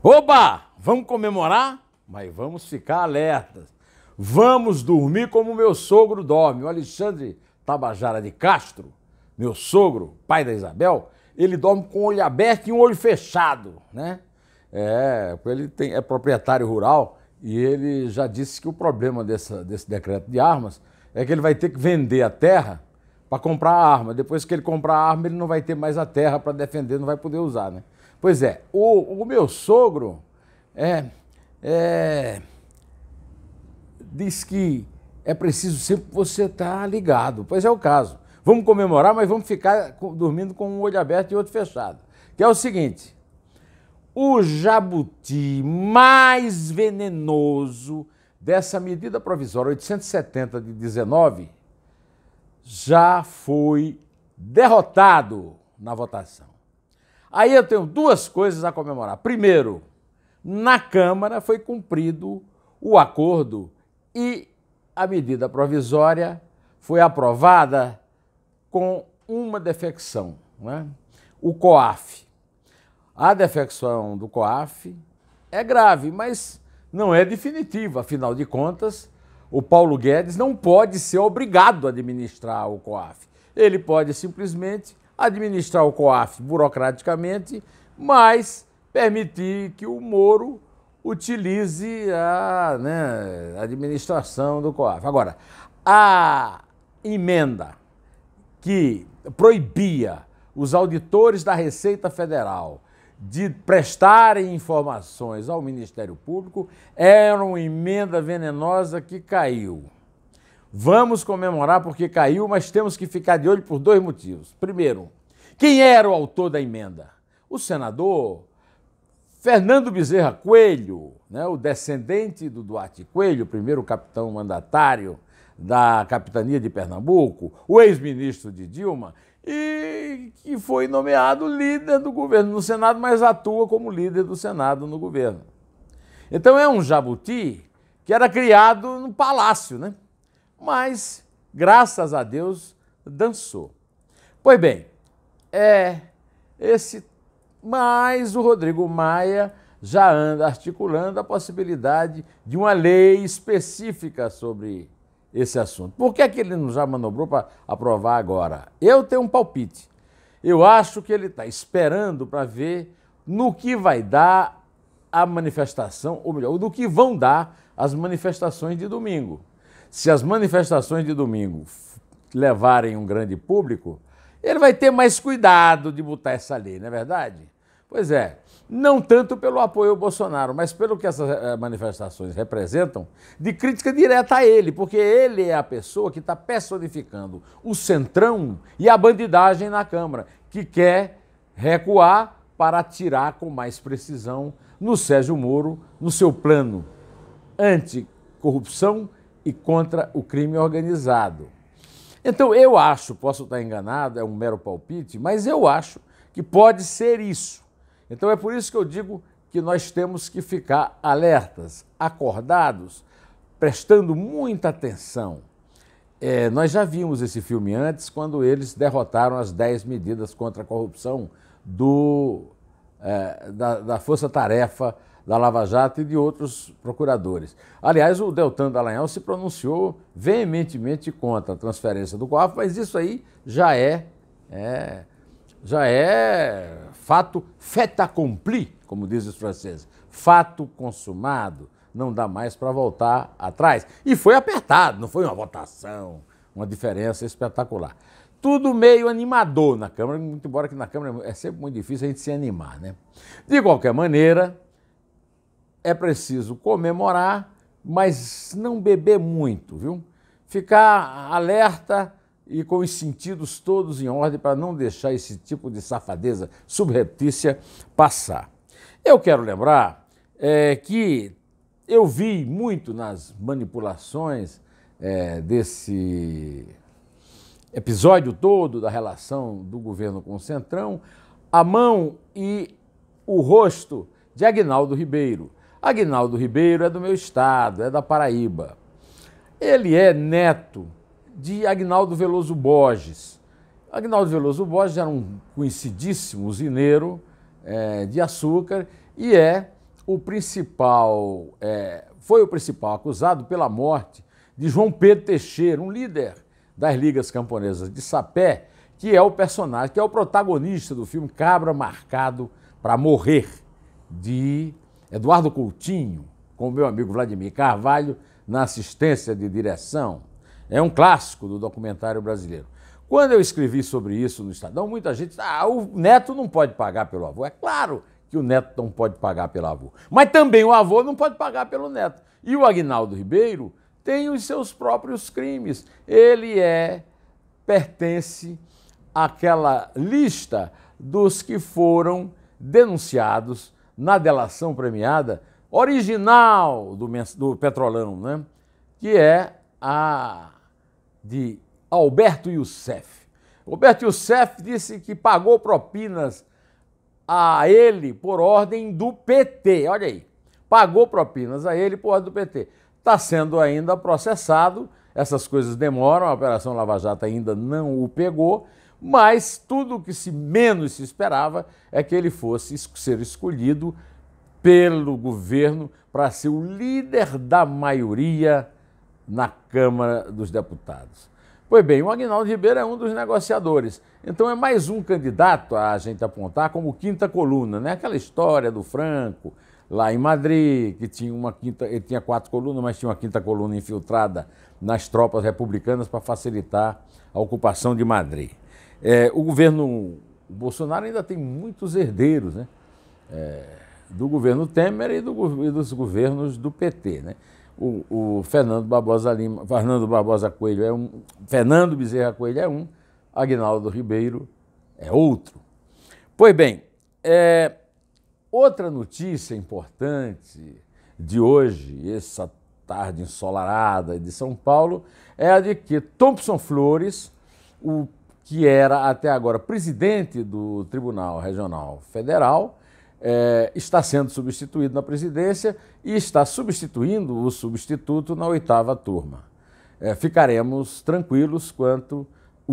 Oba! Vamos comemorar? Mas vamos ficar alertas. Vamos dormir como meu sogro dorme. O Alexandre Tabajara de Castro, meu sogro, pai da Isabel, ele dorme com o olho aberto e um olho fechado, né? É, ele tem, é proprietário rural e ele já disse que o problema dessa, desse decreto de armas é que ele vai ter que vender a terra para comprar a arma. Depois que ele comprar a arma, ele não vai ter mais a terra para defender, não vai poder usar, né? Pois é, o, o meu sogro é, é, diz que é preciso sempre você estar tá ligado. Pois é o caso. Vamos comemorar, mas vamos ficar dormindo com um olho aberto e outro fechado. Que é o seguinte: o jabuti mais venenoso dessa medida provisória 870 de 19 já foi derrotado na votação. Aí eu tenho duas coisas a comemorar. Primeiro, na Câmara foi cumprido o acordo e a medida provisória foi aprovada com uma defecção, né? o COAF. A defecção do COAF é grave, mas não é definitiva. Afinal de contas, o Paulo Guedes não pode ser obrigado a administrar o COAF. Ele pode simplesmente administrar o COAF burocraticamente, mas permitir que o Moro utilize a né, administração do COAF. Agora, a emenda que proibia os auditores da Receita Federal de prestarem informações ao Ministério Público era uma emenda venenosa que caiu. Vamos comemorar porque caiu, mas temos que ficar de olho por dois motivos. Primeiro, quem era o autor da emenda? O senador Fernando Bezerra Coelho, né, o descendente do Duarte Coelho, primeiro capitão mandatário da capitania de Pernambuco, o ex-ministro de Dilma, e que foi nomeado líder do governo no Senado, mas atua como líder do Senado no governo. Então é um jabuti que era criado no palácio, né? mas graças a Deus dançou. Pois bem, é esse mas o Rodrigo Maia já anda articulando a possibilidade de uma lei específica sobre esse assunto. Por que, é que ele não já manobrou para aprovar agora? Eu tenho um palpite. Eu acho que ele está esperando para ver no que vai dar a manifestação, ou melhor, no que vão dar as manifestações de domingo se as manifestações de domingo levarem um grande público, ele vai ter mais cuidado de botar essa lei, não é verdade? Pois é, não tanto pelo apoio ao Bolsonaro, mas pelo que essas eh, manifestações representam, de crítica direta a ele, porque ele é a pessoa que está personificando o centrão e a bandidagem na Câmara, que quer recuar para atirar com mais precisão no Sérgio Moro, no seu plano anticorrupção e contra o crime organizado. Então, eu acho, posso estar enganado, é um mero palpite, mas eu acho que pode ser isso. Então, é por isso que eu digo que nós temos que ficar alertas, acordados, prestando muita atenção. É, nós já vimos esse filme antes, quando eles derrotaram as 10 medidas contra a corrupção do, é, da, da Força Tarefa da Lava Jato e de outros procuradores. Aliás, o Deltan Dallagnol se pronunciou veementemente contra a transferência do COAF, mas isso aí já é, é já é fato fait accompli, como dizem os franceses, fato consumado, não dá mais para voltar atrás. E foi apertado, não foi uma votação, uma diferença espetacular. Tudo meio animador na Câmara, muito embora que na Câmara é sempre muito difícil a gente se animar, né? De qualquer maneira, é preciso comemorar, mas não beber muito, viu? Ficar alerta e com os sentidos todos em ordem para não deixar esse tipo de safadeza subreptícia passar. Eu quero lembrar é, que eu vi muito nas manipulações é, desse episódio todo da relação do governo com o Centrão a mão e o rosto de Agnaldo Ribeiro, Agnaldo Ribeiro é do meu estado, é da Paraíba. Ele é neto de Agnaldo Veloso Borges. Agnaldo Veloso Borges era um conhecidíssimo zineiro é, de açúcar e é o principal, é, foi o principal acusado pela morte de João Pedro Teixeira, um líder das ligas camponesas de Sapé, que é o personagem, que é o protagonista do filme Cabra Marcado para Morrer, de Eduardo Coutinho, com o meu amigo Vladimir Carvalho, na assistência de direção. É um clássico do documentário brasileiro. Quando eu escrevi sobre isso no Estadão, muita gente disse, ah, o neto não pode pagar pelo avô. É claro que o neto não pode pagar pelo avô. Mas também o avô não pode pagar pelo neto. E o Agnaldo Ribeiro tem os seus próprios crimes. Ele é pertence àquela lista dos que foram denunciados na delação premiada original do, do Petrolão, né? que é a de Alberto Youssef. Alberto Youssef disse que pagou propinas a ele por ordem do PT. Olha aí, pagou propinas a ele por ordem do PT. Está sendo ainda processado, essas coisas demoram, a Operação Lava Jato ainda não o pegou, mas tudo o que se menos se esperava é que ele fosse ser escolhido pelo governo para ser o líder da maioria na Câmara dos Deputados. Pois bem, o Agnaldo Ribeiro é um dos negociadores. Então é mais um candidato a gente apontar como quinta coluna, né? Aquela história do Franco lá em Madrid, que tinha uma quinta, ele tinha quatro colunas, mas tinha uma quinta coluna infiltrada nas tropas republicanas para facilitar a ocupação de Madrid. É, o governo Bolsonaro ainda tem muitos herdeiros, né? É, do governo Temer e, do, e, dos governos do PT, né? O, o, Fernando Barbosa Lima, Fernando Barbosa Coelho é um, Fernando Bezerra Coelho é um, Agnaldo Ribeiro é outro. Pois bem, é, outra notícia importante de hoje, essa tarde ensolarada de São Paulo, é a de que Thompson Flores, o que era até agora presidente do Tribunal Regional Federal, é, está sendo substituído na presidência e está substituindo o substituto na oitava turma. É, ficaremos tranquilos quanto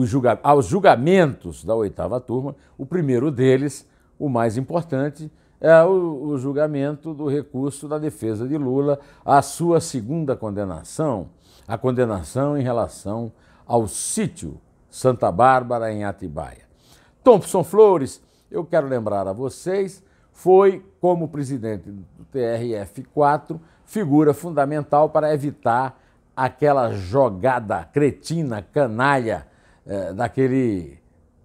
julga aos julgamentos da oitava turma. O primeiro deles, o mais importante, é o, o julgamento do recurso da defesa de Lula, a sua segunda condenação, a condenação em relação ao sítio Santa Bárbara, em Atibaia. Thompson Flores, eu quero lembrar a vocês, foi, como presidente do TRF4, figura fundamental para evitar aquela jogada cretina, canalha, é, daquele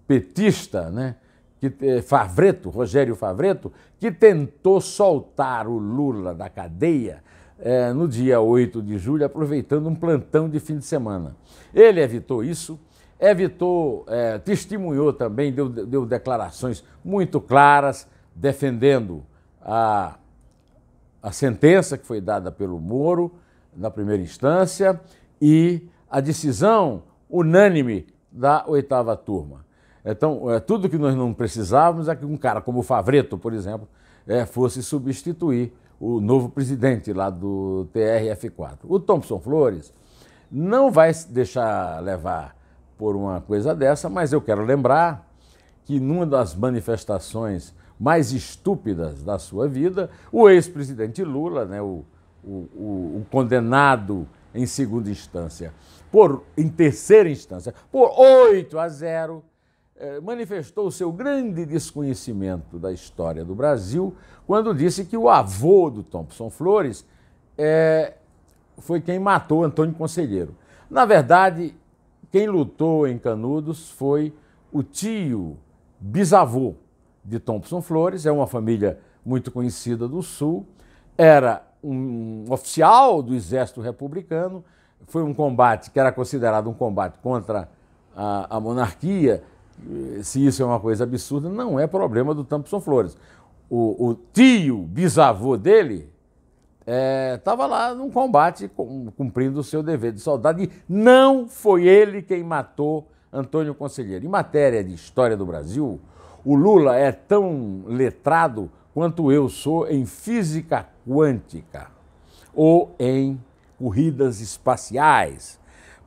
petista, né? Que, eh, Favreto, Rogério Favreto, que tentou soltar o Lula da cadeia é, no dia 8 de julho, aproveitando um plantão de fim de semana. Ele evitou isso, evitou, é, testemunhou também, deu, deu declarações muito claras defendendo a, a sentença que foi dada pelo Moro na primeira instância e a decisão unânime da oitava turma. Então, é, tudo que nós não precisávamos é que um cara como o Favreto, por exemplo, é, fosse substituir o novo presidente lá do TRF4. O Thompson Flores não vai deixar levar por uma coisa dessa, mas eu quero lembrar que numa das manifestações mais estúpidas da sua vida, o ex-presidente Lula, né, o, o, o, condenado em segunda instância, por, em terceira instância, por 8 a 0, eh, manifestou manifestou seu grande desconhecimento da história do Brasil quando disse que o avô do Thompson Flores eh, foi quem matou Antônio Conselheiro. Na verdade, quem lutou em Canudos foi o tio bisavô de Thompson Flores, é uma família muito conhecida do Sul, era um oficial do Exército Republicano, foi um combate que era considerado um combate contra a, a monarquia, eh, se isso é uma coisa absurda, não é problema do Thompson Flores. O, o tio bisavô dele, estava é, lá num combate cumprindo o seu dever de soldado e não foi ele quem matou Antônio Conselheiro. Em matéria de história do Brasil, o Lula é tão letrado quanto eu sou em física quântica ou em corridas espaciais.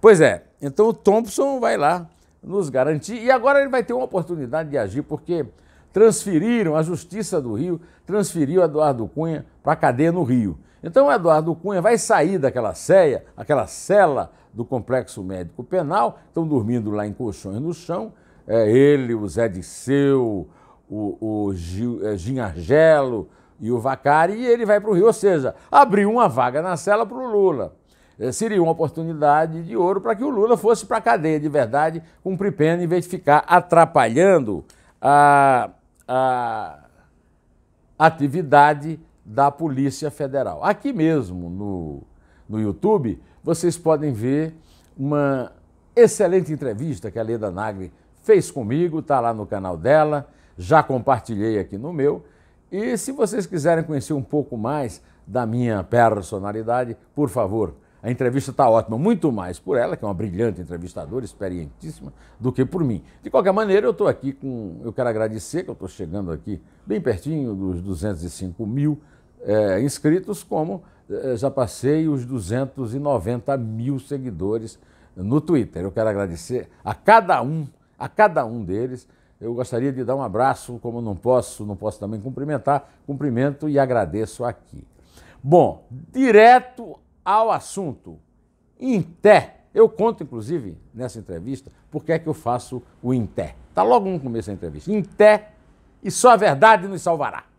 Pois é, então o Thompson vai lá nos garantir e agora ele vai ter uma oportunidade de agir porque transferiram a Justiça do Rio transferiu Eduardo Cunha para a cadeia no Rio. Então, Eduardo Cunha vai sair daquela ceia, aquela cela do complexo médico penal, estão dormindo lá em colchões no chão, é ele, o Zé Disseu, o, o Gil, é, e o Vacari, e ele vai para o Rio, ou seja, abriu uma vaga na cela para o Lula. É, seria uma oportunidade de ouro para que o Lula fosse para a cadeia de verdade, cumprir pena, em vez de ficar atrapalhando a, a atividade da Polícia Federal. Aqui mesmo no, no YouTube, vocês podem ver uma excelente entrevista que a Leda Nagre fez comigo, está lá no canal dela, já compartilhei aqui no meu. E se vocês quiserem conhecer um pouco mais da minha personalidade, por favor, a entrevista está ótima, muito mais por ela, que é uma brilhante entrevistadora, experientíssima, do que por mim. De qualquer maneira, eu estou aqui com. Eu quero agradecer que eu estou chegando aqui bem pertinho dos 205 mil é, inscritos, como é, já passei os 290 mil seguidores no Twitter. Eu quero agradecer a cada um, a cada um deles. Eu gostaria de dar um abraço, como não posso, não posso também cumprimentar, cumprimento e agradeço aqui. Bom, direto ao assunto, Inté. Eu conto, inclusive, nessa entrevista, porque é que eu faço o Inté. Está logo no começo da entrevista. Inté e só a verdade nos salvará.